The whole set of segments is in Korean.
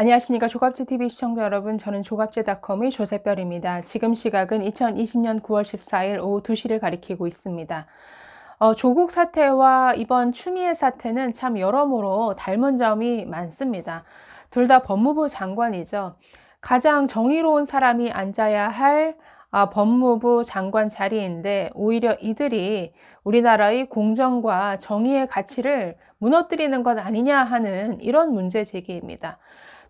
안녕하십니까 조갑제TV 시청자 여러분 저는 조갑제닷컴의 조세별입니다. 지금 시각은 2020년 9월 14일 오후 2시를 가리키고 있습니다. 어, 조국 사태와 이번 추미애 사태는 참 여러모로 닮은 점이 많습니다. 둘 다 법무부 장관이죠. 가장 정의로운 사람이 앉아야 할 아, 법무부 장관 자리인데 오히려 이들이 우리나라의 공정과 정의의 가치를 무너뜨리는 것 아니냐 하는 이런 문제 제기입니다.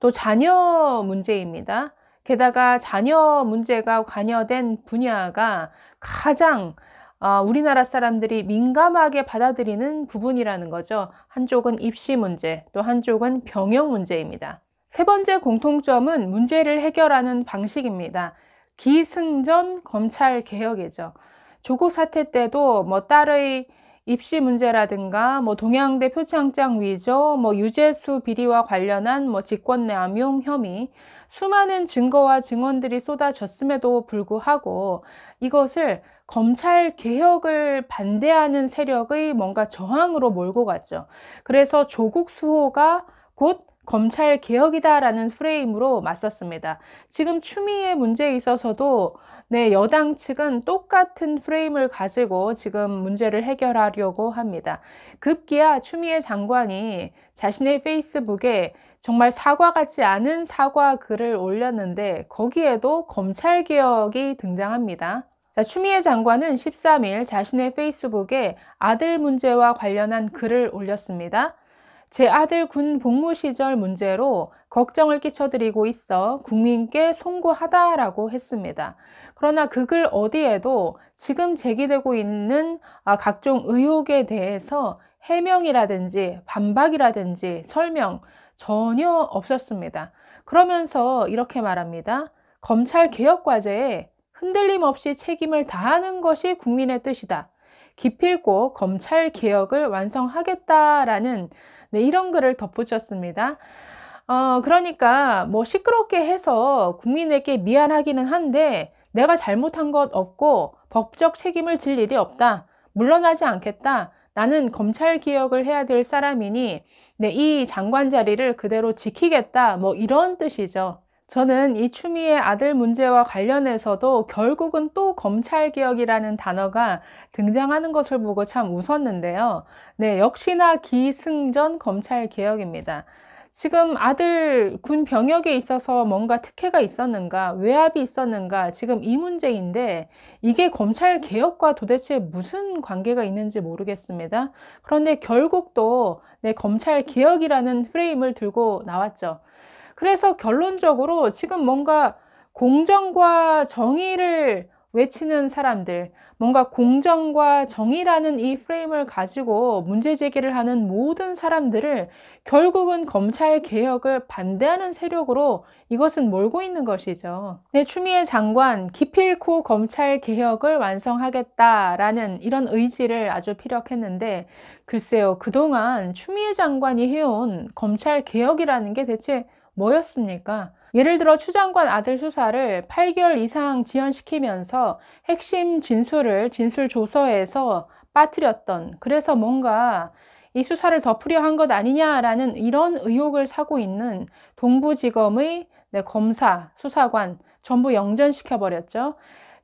또 자녀 문제입니다. 게다가 자녀 문제가 관여된 분야가 가장 아, 우리나라 사람들이 민감하게 받아들이는 부분이라는 거죠. 한쪽은 입시 문제, 또 한쪽은 병역 문제입니다. 세 번째 공통점은 문제를 해결하는 방식입니다. 기승전 검찰 개혁이죠. 조국 사태 때도 뭐 딸의 입시 문제라든가 뭐 동양대 표창장 위조, 뭐 유재수 비리와 관련한 뭐 직권내 암용 혐의 수많은 증거와 증언들이 쏟아졌음에도 불구하고 이것을 검찰 개혁을 반대하는 세력의 뭔가 저항으로 몰고 갔죠. 그래서 조국 수호가 곧 검찰 개혁이다라는 프레임으로 맞섰습니다. 지금 추미애 문제에 있어서도 네, 여당 측은 똑같은 프레임을 가지고 지금 문제를 해결하려고 합니다. 급기야 추미애 장관이 자신의 페이스북에 정말 사과 같지 않은 사과 글을 올렸는데 거기에도 검찰 개혁이 등장합니다. 자, 추미애 장관은 13일 자신의 페이스북에 아들 문제와 관련한 글을 올렸습니다. 제 아들 군 복무 시절 문제로 걱정을 끼쳐드리고 있어 국민께 송구하다라고 했습니다. 그러나 그 글 어디에도 지금 제기되고 있는 아, 각종 의혹에 대해서 해명이라든지 반박이라든지 설명 전혀 없었습니다. 그러면서 이렇게 말합니다. 검찰 개혁 과제에 흔들림 없이 책임을 다하는 것이 국민의 뜻이다. 기필코 검찰 개혁을 완성하겠다라는 네, 이런 글을 덧붙였습니다. 어, 그러니까 뭐 시끄럽게 해서 국민에게 미안하기는 한데 내가 잘못한 것 없고 법적 책임을 질 일이 없다. 물러나지 않겠다. 나는 검찰 개혁을 해야 될 사람이니 네, 이 장관 자리를 그대로 지키겠다. 뭐 이런 뜻이죠. 저는 이 추미애 아들 문제와 관련해서도 결국은 또 검찰개혁이라는 단어가 등장하는 것을 보고 참 웃었는데요. 네, 역시나 기승전 검찰개혁입니다. 지금 아들 군 병역에 있어서 뭔가 특혜가 있었는가, 외압이 있었는가, 지금 이 문제인데 이게 검찰 개혁과 도대체 무슨 관계가 있는지 모르겠습니다. 그런데 결국 또 네, 검찰 개혁이라는 프레임을 들고 나왔죠. 그래서 결론적으로 지금 뭔가 공정과 정의를 외치는 사람들, 뭔가 공정과 정의라는 이 프레임을 가지고 문제 제기를 하는 모든 사람들을 결국은 검찰 개혁을 반대하는 세력으로 이것은 몰고 있는 것이죠. 네, 추미애 장관, 기필코 검찰 개혁을 완성하겠다라는 이런 의지를 아주 피력했는데, 글쎄요, 그동안 추미애 장관이 해온 검찰 개혁이라는 게 대체 뭐였습니까? 예를 들어 추장관 아들 수사를 8개월 이상 지연시키면서 핵심 진술을 진술 조서에서 빠뜨렸던 그래서 뭔가 이 수사를 덮으려 한 것 아니냐라는 이런 의혹을 사고 있는 동부지검의 네, 검사, 수사관 전부 영전시켜 버렸죠.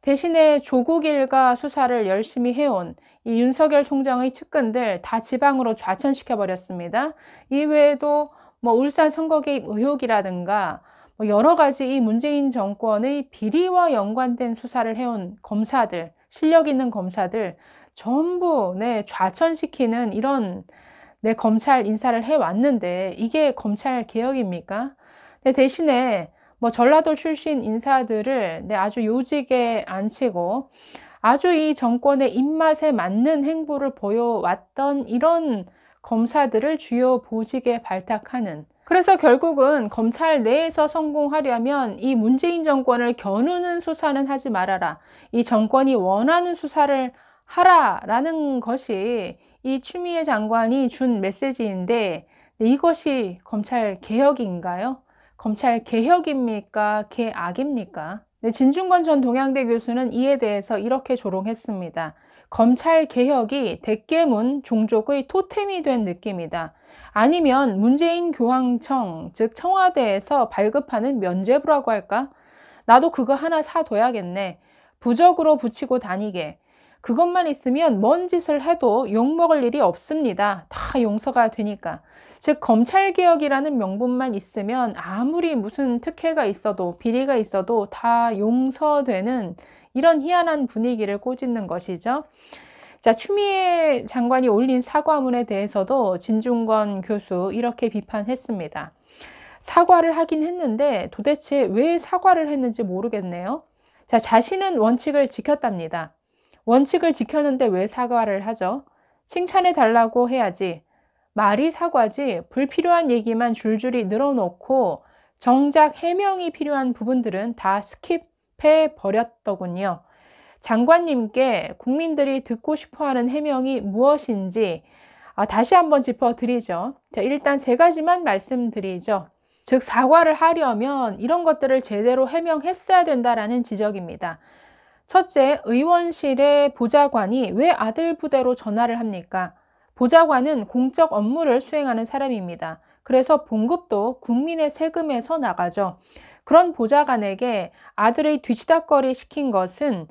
대신에 조국 일가 수사를 열심히 해온 이 윤석열 총장의 측근들 다 지방으로 좌천시켜 버렸습니다. 이외에도 뭐 울산 선거개입 의혹이라든가 뭐 여러 가지 이 문재인 정권의 비리와 연관된 수사를 해온 검사들, 실력 있는 검사들 전부 네, 좌천시키는 이런 네, 검찰 인사를 해왔는데 이게 검찰 개혁입니까? 네, 대신에 뭐 전라도 출신 인사들을 네, 아주 요직에 앉히고 아주 이 정권의 입맛에 맞는 행보를 보여왔던 이런 검사들을 주요 보직에 발탁하는 그래서 결국은 검찰 내에서 성공하려면 이 문재인 정권을 겨누는 수사는 하지 말아라. 이 정권이 원하는 수사를 하라라는 것이 이 추미애 장관이 준 메시지인데 이것이 검찰 개혁인가요? 검찰 개혁입니까? 개악입니까? 네, 진중권 전 동양대 교수는 이에 대해서 이렇게 조롱했습니다. 검찰 개혁이 대깨문 종족의 토템이 된 느낌이다. 아니면 문재인 교황청, 즉 청와대에서 발급하는 면죄부라고 할까? 나도 그거 하나 사둬야겠네. 부적으로 붙이고 다니게. 그것만 있으면 뭔 짓을 해도 욕먹을 일이 없습니다. 다 용서가 되니까. 즉, 검찰개혁이라는 명분만 있으면 아무리 무슨 특혜가 있어도 비리가 있어도 다 용서되는 이런 희한한 분위기를 꼬집는 것이죠. 자, 추미애 장관이 올린 사과문에 대해서도 진중권 교수 이렇게 비판했습니다. 사과를 하긴 했는데 도대체 왜 사과를 했는지 모르겠네요. 자, 자신은 원칙을 지켰답니다. 원칙을 지켰는데 왜 사과를 하죠? 칭찬해 달라고 해야지. 말이 사과지 불필요한 얘기만 줄줄이 늘어놓고 정작 해명이 필요한 부분들은 다 스킵 급해버렸더군요. 장관님께 국민들이 듣고 싶어하는 해명이 무엇인지 아, 다시 한번 짚어드리죠. 자, 일단 세 가지만 말씀드리죠. 즉 사과를 하려면 이런 것들을 제대로 해명했어야 된다라는 지적입니다. 첫째, 의원실의 보좌관이 왜 아들 부대로 전화를 합니까? 보좌관은 공적 업무를 수행하는 사람입니다. 그래서 봉급도 국민의 세금에서 나가죠. 그런 보좌관에게 아들의 뒤치다거리 시킨 것은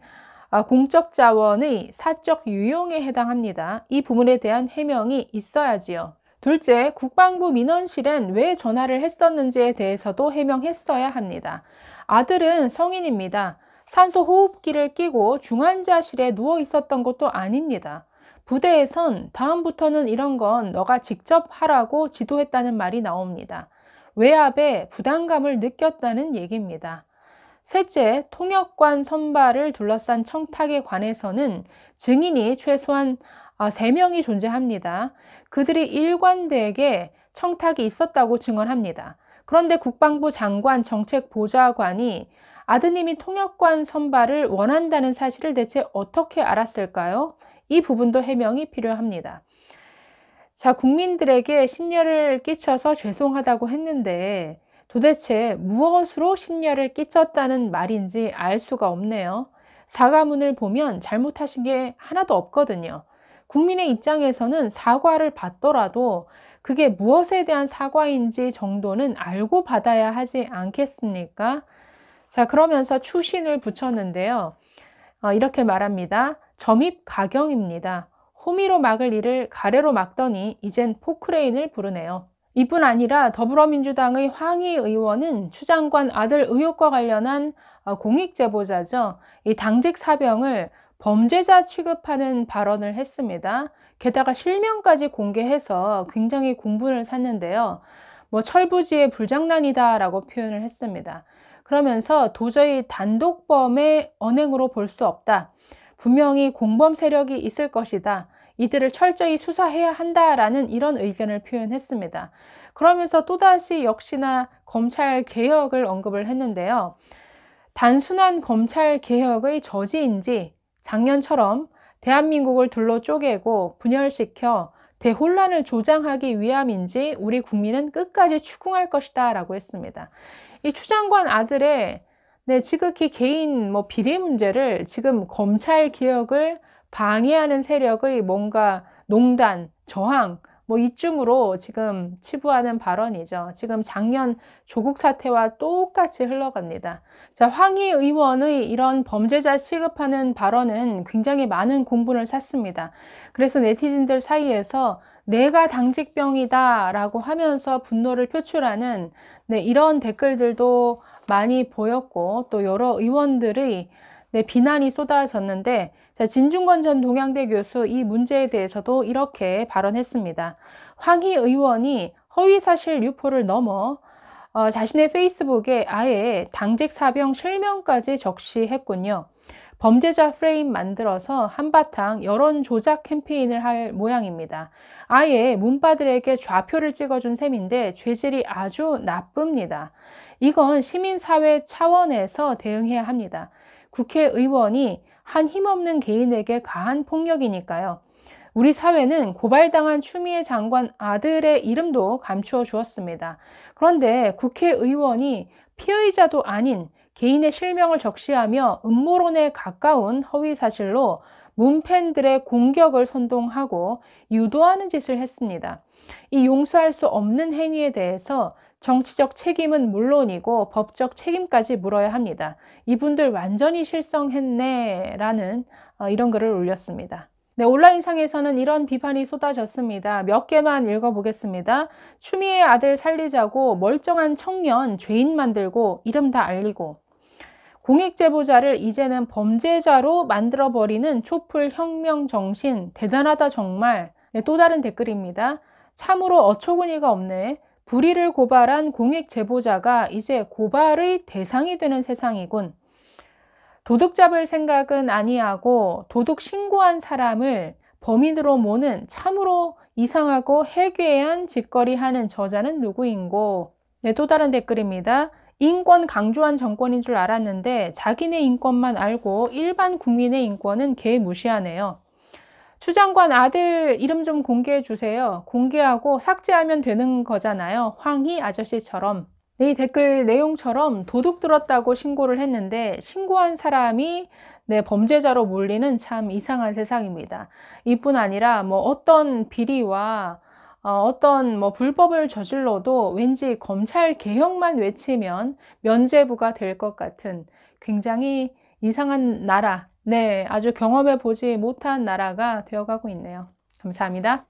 아, 공적 자원의 사적 유용에 해당합니다. 이 부분에 대한 해명이 있어야지요. 둘째, 국방부 민원실엔 왜 전화를 했었는지에 대해서도 해명했어야 합니다. 아들은 성인입니다. 산소 호흡기를 끼고 중환자실에 누워 있었던 것도 아닙니다. 부대에선 다음부터는 이런 건 너가 직접 하라고 지도했다는 말이 나옵니다. 외압에 부담감을 느꼈다는 얘기입니다. 셋째, 통역관 선발을 둘러싼 청탁에 관해서는 증인이 최소한 3명이 아, 존재합니다. 그들이 일관되게 청탁이 있었다고 증언합니다. 그런데 국방부 장관 정책보좌관이 아드님이 통역관 선발을 원한다는 사실을 대체 어떻게 알았을까요? 이 부분도 해명이 필요합니다. 자, 국민들에게 심려를 끼쳐서 죄송하다고 했는데 도대체 무엇으로 심려를 끼쳤다는 말인지 알 수가 없네요. 사과문을 보면 잘못하신 게 하나도 없거든요. 국민의 입장에서는 사과를 받더라도 그게 무엇에 대한 사과인지 정도는 알고 받아야 하지 않겠습니까? 자, 그러면서 추신을 붙였는데요. 어, 이렇게 말합니다. 점입 가경입니다. 호미로 막을 일을 가래로 막더니 이젠 포크레인을 부르네요. 이뿐 아니라 더불어민주당의 황희 의원은 추장관 아들 의혹과 관련한 어, 공익 제보자죠. 이 당직 사병을 범죄자 취급하는 발언을 했습니다. 게다가 실명까지 공개해서 굉장히 공분을 샀는데요. 뭐 철부지의 불장난이다라고 표현을 했습니다. 그러면서 도저히 단독범의 언행으로 볼 수 없다. 분명히 공범 세력이 있을 것이다. 이들을 철저히 수사해야 한다라는 이런 의견을 표현했습니다. 그러면서 또다시 역시나 검찰 개혁을 언급을 했는데요. 단순한 검찰 개혁의 저지인지 작년처럼 대한민국을 둘로 쪼개고 분열시켜 대혼란을 조장하기 위함인지 우리 국민은 끝까지 추궁할 것이다 라고 했습니다. 이 추장관 아들의 네, 지극히 개인 뭐 비리 문제를 지금 검찰 개혁을 방해하는 세력의 뭔가 농단, 저항, 뭐 이쯤으로 지금 치부하는 발언이죠. 지금 작년 조국 사태와 똑같이 흘러갑니다. 자, 황희 의원의 이런 범죄자 시급하는 발언은 굉장히 많은 공분을 샀습니다. 그래서 네티즌들 사이에서 내가 당직병이다 라고 하면서 분노를 표출하는 네, 이런 댓글들도 많이 보였고 또 여러 의원들의 네, 비난이 쏟아졌는데 자, 진중권 전 동양대 교수 이 문제에 대해서도 이렇게 발언했습니다. 황희 의원이 허위사실 유포를 넘어 어, 자신의 페이스북에 아예 당직 사병 실명까지 적시했군요. 범죄자 프레임 만들어서 한바탕 여론 조작 캠페인을 할 모양입니다. 아예 문파들에게 좌표를 찍어준 셈인데 죄질이 아주 나쁩니다. 이건 시민사회 차원에서 대응해야 합니다. 국회의원이 한 힘없는 개인에게 가한 폭력이니까요. 우리 사회는 고발당한 추미애 장관 아들의 이름도 감추어 주었습니다. 그런데 국회의원이 피의자도 아닌 개인의 실명을 적시하며 음모론에 가까운 허위 사실로 문팬들의 공격을 선동하고 유도하는 짓을 했습니다. 이 용서할 수 없는 행위에 대해서 정치적 책임은 물론이고 법적 책임까지 물어야 합니다. 이분들 완전히 실성했네 라는 어, 이런 글을 올렸습니다. 네, 온라인상에서는 이런 비판이 쏟아졌습니다. 몇 개만 읽어보겠습니다. 추미애 아들 살리자고 멀쩡한 청년 죄인 만들고 이름 다 알리고 공익제보자를 이제는 범죄자로 만들어버리는 촛불 혁명 정신 대단하다 정말 네, 또 다른 댓글입니다. 참으로 어처구니가 없네. 불의를 고발한 공익 제보자가 이제 고발의 대상이 되는 세상이군. 도둑 잡을 생각은 아니하고 도둑 신고한 사람을 범인으로 모는 참으로 이상하고 해괴한 짓거리 하는 저자는 누구인고? 네, 또 다른 댓글입니다. 인권 강조한 정권인 줄 알았는데 자기네 인권만 알고 일반 국민의 인권은 개 무시하네요. 추장관 아들 이름 좀 공개해 주세요. 공개하고 삭제하면 되는 거잖아요. 황희 아저씨처럼. 네, 이 댓글 내용처럼 도둑 들었다고 신고를 했는데 신고한 사람이 내 네, 범죄자로 몰리는 참 이상한 세상입니다. 이뿐 아니라 뭐 어떤 비리와 어, 어떤 뭐 불법을 저질러도 왠지 검찰 개혁만 외치면 면죄부가될 것 같은 굉장히 이상한 나라, 네, 아주 경험해 보지 못한 나라가 되어가고 있네요. 감사합니다.